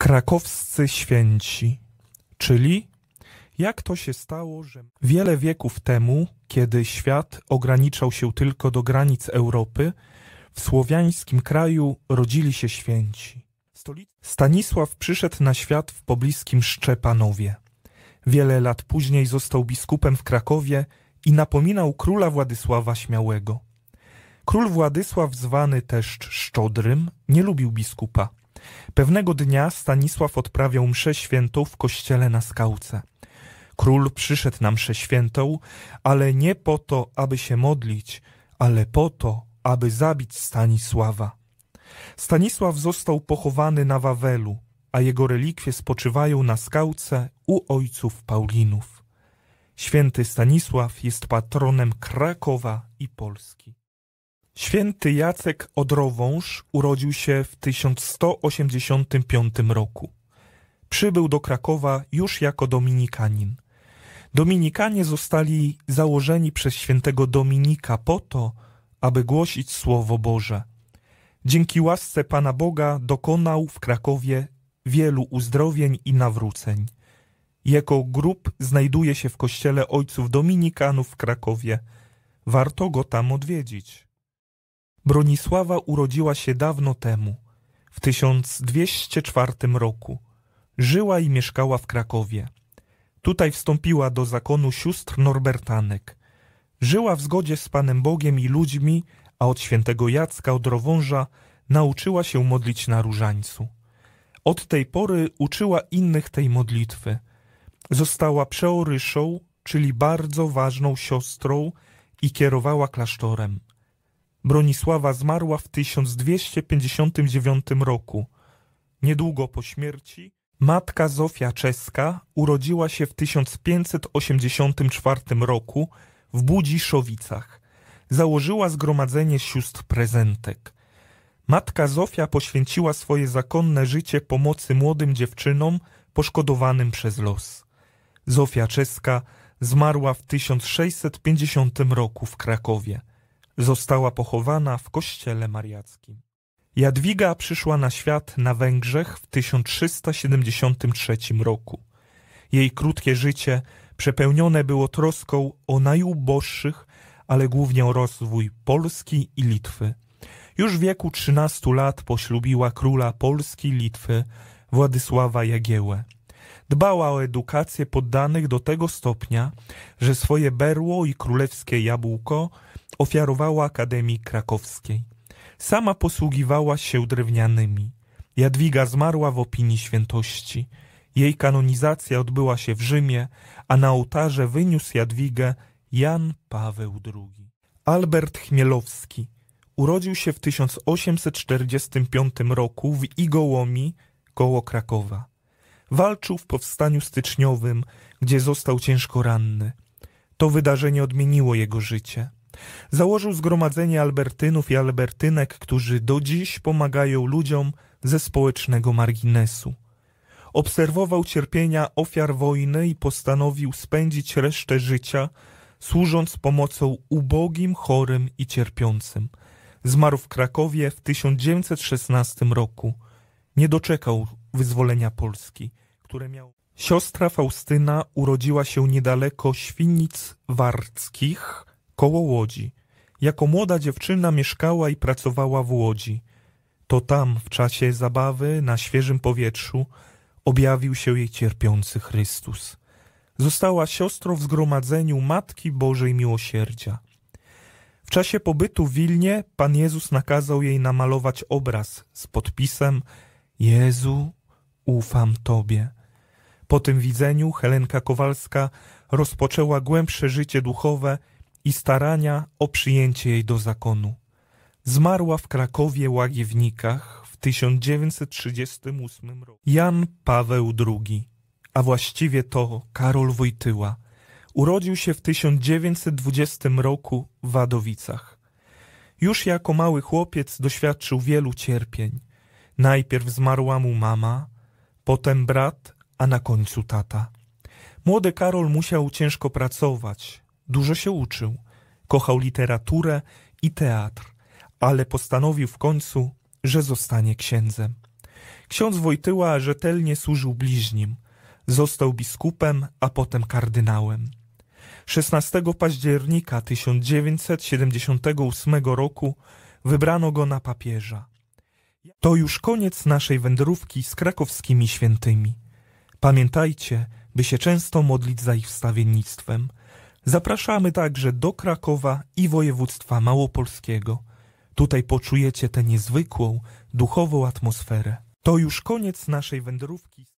Krakowscy święci, czyli jak to się stało, że wiele wieków temu, kiedy świat ograniczał się tylko do granic Europy, w słowiańskim kraju rodzili się święci. Stanisław przyszedł na świat w pobliskim Szczepanowie. Wiele lat później został biskupem w Krakowie i napominał króla Władysława Śmiałego. Król Władysław, zwany też Szczodrym, nie lubił biskupa. Pewnego dnia Stanisław odprawiał mszę świętą w kościele na skałce. Król przyszedł na mszę świętą, ale nie po to, aby się modlić, ale po to, aby zabić Stanisława. Stanisław został pochowany na Wawelu, a jego relikwie spoczywają na skałce u ojców Paulinów. Święty Stanisław jest patronem Krakowa i Polski. Święty Jacek Odrowąż urodził się w 1185 roku. Przybył do Krakowa już jako dominikanin. Dominikanie zostali założeni przez świętego Dominika po to, aby głosić Słowo Boże. Dzięki łasce Pana Boga dokonał w Krakowie wielu uzdrowień i nawróceń. Jego grób znajduje się w kościele ojców dominikanów w Krakowie. Warto go tam odwiedzić. Bronisława urodziła się dawno temu, w 1204 roku. Żyła i mieszkała w Krakowie. Tutaj wstąpiła do zakonu sióstr norbertanek. Żyła w zgodzie z Panem Bogiem i ludźmi, a od świętego Jacka od Rowąża nauczyła się modlić na różańcu. Od tej pory uczyła innych tej modlitwy. Została przeoryszą, czyli bardzo ważną siostrą i kierowała klasztorem. Bronisława zmarła w 1259 roku. Niedługo po śmierci matka Zofia Czeska urodziła się w 1584 roku w Budziszowicach. Założyła zgromadzenie sióstr prezentek. Matka Zofia poświęciła swoje zakonne życie pomocy młodym dziewczynom poszkodowanym przez los. Zofia Czeska zmarła w 1650 roku w Krakowie. Została pochowana w kościele mariackim. Jadwiga przyszła na świat na Węgrzech w 1373 roku. Jej krótkie życie przepełnione było troską o najuboższych, ale głównie o rozwój Polski i Litwy. Już w wieku 13 lat poślubiła króla Polski i Litwy Władysława Jagiełę. Dbała o edukację poddanych do tego stopnia, że swoje berło i królewskie jabłko ofiarowała Akademii Krakowskiej. Sama posługiwała się drewnianymi. Jadwiga zmarła w opinii świętości. Jej kanonizacja odbyła się w Rzymie, a na ołtarze wyniósł Jadwigę Jan Paweł II. Albert Chmielowski urodził się w 1845 roku w Igołomi koło Krakowa. Walczył w powstaniu styczniowym, gdzie został ciężko ranny. To wydarzenie odmieniło jego życie. Założył zgromadzenie Albertynów i Albertynek, którzy do dziś pomagają ludziom ze społecznego marginesu. Obserwował cierpienia ofiar wojny i postanowił spędzić resztę życia, służąc pomocą ubogim, chorym i cierpiącym. Zmarł w Krakowie w 1916 roku. Nie doczekał wyzwolenia Polski, które miał. Siostra Faustyna urodziła się niedaleko Świnic Warckich koło Łodzi. Jako młoda dziewczyna mieszkała i pracowała w Łodzi. To tam, w czasie zabawy, na świeżym powietrzu, objawił się jej cierpiący Chrystus. Została siostrą w zgromadzeniu Matki Bożej Miłosierdzia. W czasie pobytu w Wilnie Pan Jezus nakazał jej namalować obraz z podpisem Jezu, ufam Tobie. Po tym widzeniu Helenka Kowalska rozpoczęła głębsze życie duchowe – i starania o przyjęcie jej do zakonu. Zmarła w Krakowie Łagiewnikach w 1938 roku. Jan Paweł II, a właściwie to Karol Wojtyła, urodził się w 1920 roku w Wadowicach. Już jako mały chłopiec doświadczył wielu cierpień. Najpierw zmarła mu mama, potem brat, a na końcu tata. Młody Karol musiał ciężko pracować, Dużo się uczył. Kochał literaturę i teatr, ale postanowił w końcu, że zostanie księdzem. Ksiądz Wojtyła rzetelnie służył bliźnim. Został biskupem, a potem kardynałem. 16 października 1978 roku wybrano go na papieża. To już koniec naszej wędrówki z krakowskimi świętymi. Pamiętajcie, by się często modlić za ich wstawiennictwem. Zapraszamy także do Krakowa i województwa małopolskiego. Tutaj poczujecie tę niezwykłą, duchową atmosferę. To już koniec naszej wędrówki.